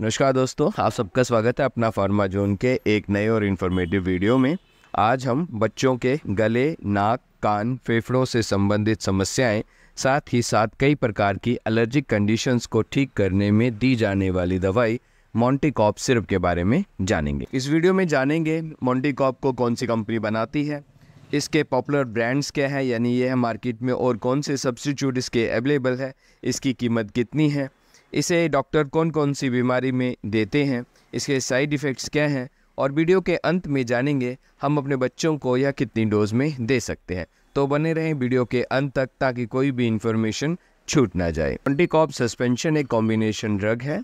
नमस्कार दोस्तों आप सबका स्वागत है अपना फार्मा जोन के एक नए और इन्फॉर्मेटिव वीडियो में आज हम बच्चों के गले नाक कान फेफड़ों से संबंधित समस्याएं साथ ही साथ कई प्रकार की एलर्जिक कंडीशंस को ठीक करने में दी जाने वाली दवाई मॉन्टिकॉप सिरप के बारे में जानेंगे इस वीडियो में जानेंगे मॉन्टिकॉप को कौन सी कंपनी बनाती है इसके पॉपुलर ब्रांड्स क्या हैं यानी यह है मार्केट में और कौन से सब्सटीट्यूट इसके अवेलेबल है इसकी कीमत कितनी है इसे डॉक्टर कौन कौन सी बीमारी में देते हैं इसके साइड इफ़ेक्ट्स क्या हैं और वीडियो के अंत में जानेंगे हम अपने बच्चों को यह कितनी डोज में दे सकते हैं तो बने रहें वीडियो के अंत तक ताकि कोई भी इन्फॉर्मेशन छूट ना जाए एंटीकॉप सस्पेंशन एक कॉम्बिनेशन ड्रग है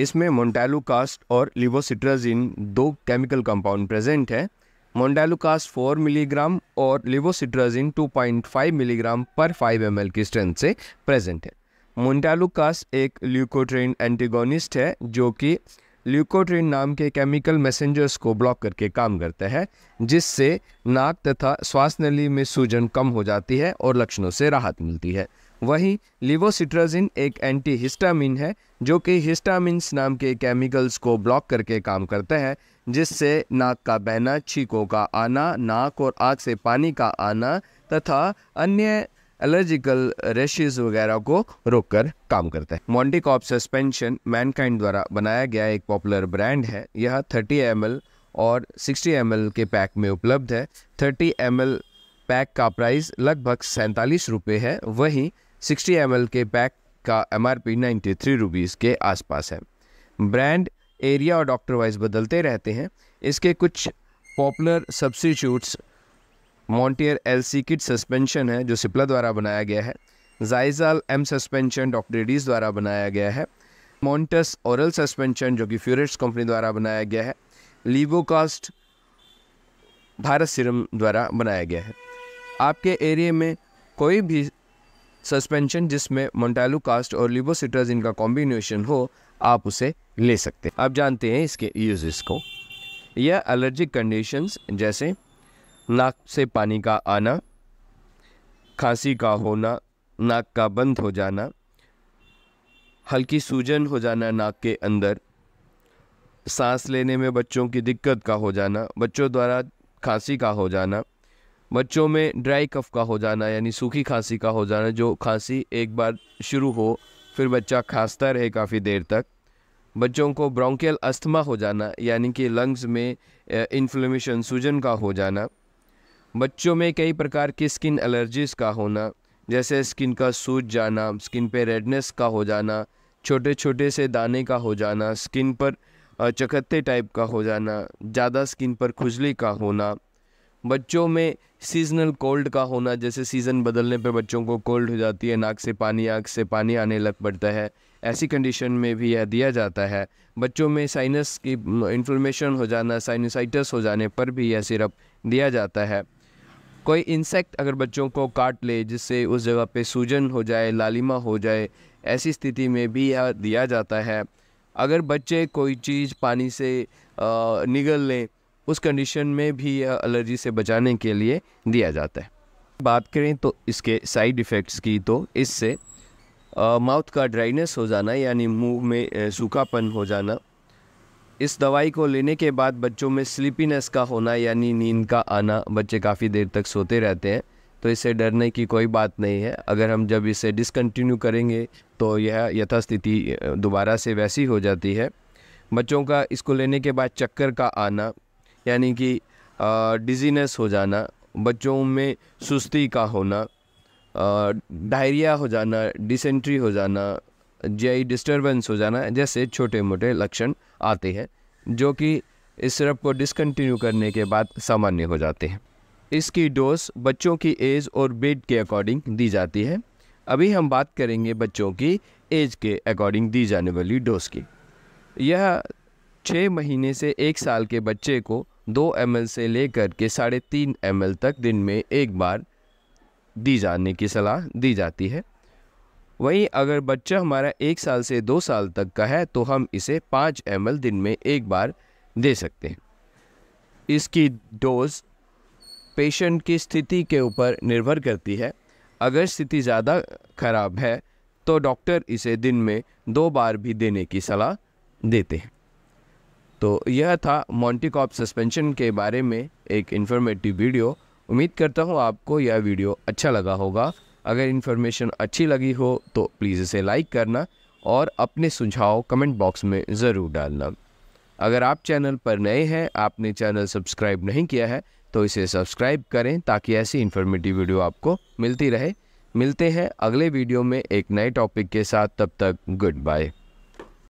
इसमें मोन्टालूकास्ट और लिवोसिट्राजिन दो केमिकल कंपाउंड प्रेजेंट है मोन्डालूकास्ट 4 मिलीग्राम और लिवोसिट्राजिन 2.5 मिलीग्राम पर 5 एम की स्ट्रेंथ से प्रेजेंट है मोन्टालुकास एक ल्यूकोट्रेन एंटीगोनिस्ट है जो कि ल्यूकोट्रेन नाम के केमिकल मैसेंजर्स को ब्लॉक करके काम करता है जिससे नाक तथा श्वास नली में सूजन कम हो जाती है और लक्षणों से राहत मिलती है वहीं लिवोसिट्राजिन एक एंटी हिस्टामिन है जो कि हिस्टामिन्स नाम के केमिकल्स को ब्लॉक करके काम करता है जिससे नाक का बहना छींकों का आना नाक और आग से पानी का आना तथा अन्य एलर्जिकल रेशेज वगैरह को रोककर काम करता है मॉन्टिकॉप सस्पेंशन मैनकाइंड द्वारा बनाया गया एक पॉपुलर ब्रांड है यह 30 एम और 60 एम के पैक में उपलब्ध है 30 एम पैक का प्राइस लगभग सैंतालीस रुपये है वहीं 60 एम के पैक का M R P ninety three rupees के आसपास है ब्रांड एरिया और डॉक्टर वाइज बदलते रहते हैं इसके कुछ popular substitutes Montair L C kid suspension है जो सिप्ला द्वारा बनाया गया है Xyzal M suspension doctor Reddy's द्वारा बनाया गया है मॉन्टस औरल सस्पेंशन जो कि फ्यूरेट्स कंपनी द्वारा बनाया गया है लीवोकास्ट भारत सिरम द्वारा बनाया गया है आपके एरिया में कोई भी सस्पेंशन जिसमें मोन्टालू कास्ट और लिबोसिट्रस इनका कॉम्बिनेशन हो आप उसे ले सकते हैं आप जानते हैं इसके यूजेस को यह एलर्जिक कंडीशंस जैसे नाक से पानी का आना खांसी का होना नाक का बंद हो जाना हल्की सूजन हो जाना नाक के अंदर सांस लेने में बच्चों की दिक्कत का हो जाना बच्चों द्वारा खांसी का हो जाना बच्चों में ड्राई कफ का हो जाना यानी सूखी खांसी का हो जाना जो खांसी एक बार शुरू हो फिर बच्चा खांसता रहे काफ़ी देर तक बच्चों को ब्रोंकियल अस्थमा हो जाना यानी कि लंग्स में इन्फ्लेमेशन सूजन का हो जाना बच्चों में कई प्रकार की स्किन एलर्जीज का होना जैसे स्किन का सूज जाना स्किन पे रेडनेस का हो जाना छोटे छोटे से दाने का हो जाना स्किन पर चकत्ते टाइप का हो जाना ज़्यादा स्किन पर खुजली का होना बच्चों में सीजनल कोल्ड का होना जैसे सीज़न बदलने पर बच्चों को कोल्ड हो जाती है नाक से पानी आँख से पानी आने लग पड़ता है ऐसी कंडीशन में भी यह दिया जाता है बच्चों में साइनस की इन्फ्लेमेशन हो जाना साइनसाइटस हो जाने पर भी यह सिरप दिया जाता है कोई इंसेक्ट अगर बच्चों को काट ले जिससे उस जगह पे सूजन हो जाए लालिमा हो जाए ऐसी स्थिति में भी यह दिया जाता है अगर बच्चे कोई चीज़ पानी से निगल लें उस कंडीशन में भी यह एलर्जी से बचाने के लिए दिया जाता है बात करें तो इसके साइड इफ़ेक्ट्स की तो इससे माउथ का ड्राइनेस हो जाना यानी मुंह में सूखापन हो जाना इस दवाई को लेने के बाद बच्चों में स्लीपीनेस का होना यानी नींद का आना बच्चे काफ़ी देर तक सोते रहते हैं तो इससे डरने की कोई बात नहीं है अगर हम जब इसे डिसकंटिन्यू करेंगे तो यह यथास्थिति दोबारा से वैसी हो जाती है बच्चों का इसको लेने के बाद चक्कर का आना यानी कि डिजीनेस हो जाना बच्चों में सुस्ती का होना डायरिया हो जाना डिसेंट्री हो जाना जय डिस्टर्बेंस हो जाना जैसे छोटे मोटे लक्षण आते हैं जो कि इस सिरप को डिसकंटिन्यू करने के बाद सामान्य हो जाते हैं इसकी डोज बच्चों की एज और बेड के अकॉर्डिंग दी जाती है अभी हम बात करेंगे बच्चों की एज के अकॉर्डिंग दी जाने वाली डोज की यह छः महीने से एक साल के बच्चे को दो एम से लेकर के साढ़े तीन एम तक दिन में एक बार दी जाने की सलाह दी जाती है वहीं अगर बच्चा हमारा एक साल से दो साल तक का है तो हम इसे पाँच एम दिन में एक बार दे सकते हैं इसकी डोज पेशेंट की स्थिति के ऊपर निर्भर करती है अगर स्थिति ज़्यादा खराब है तो डॉक्टर इसे दिन में दो बार भी देने की सलाह देते हैं तो यह था मॉन्टिकॉप सस्पेंशन के बारे में एक इन्फॉर्मेटिव वीडियो उम्मीद करता हूँ आपको यह वीडियो अच्छा लगा होगा अगर इन्फॉर्मेशन अच्छी लगी हो तो प्लीज़ इसे लाइक करना और अपने सुझाव कमेंट बॉक्स में ज़रूर डालना अगर आप चैनल पर नए हैं आपने चैनल सब्सक्राइब नहीं किया है तो इसे सब्सक्राइब करें ताकि ऐसी इन्फॉर्मेटिव वीडियो आपको मिलती रहे मिलते हैं अगले वीडियो में एक नए टॉपिक के साथ तब तक गुड बाय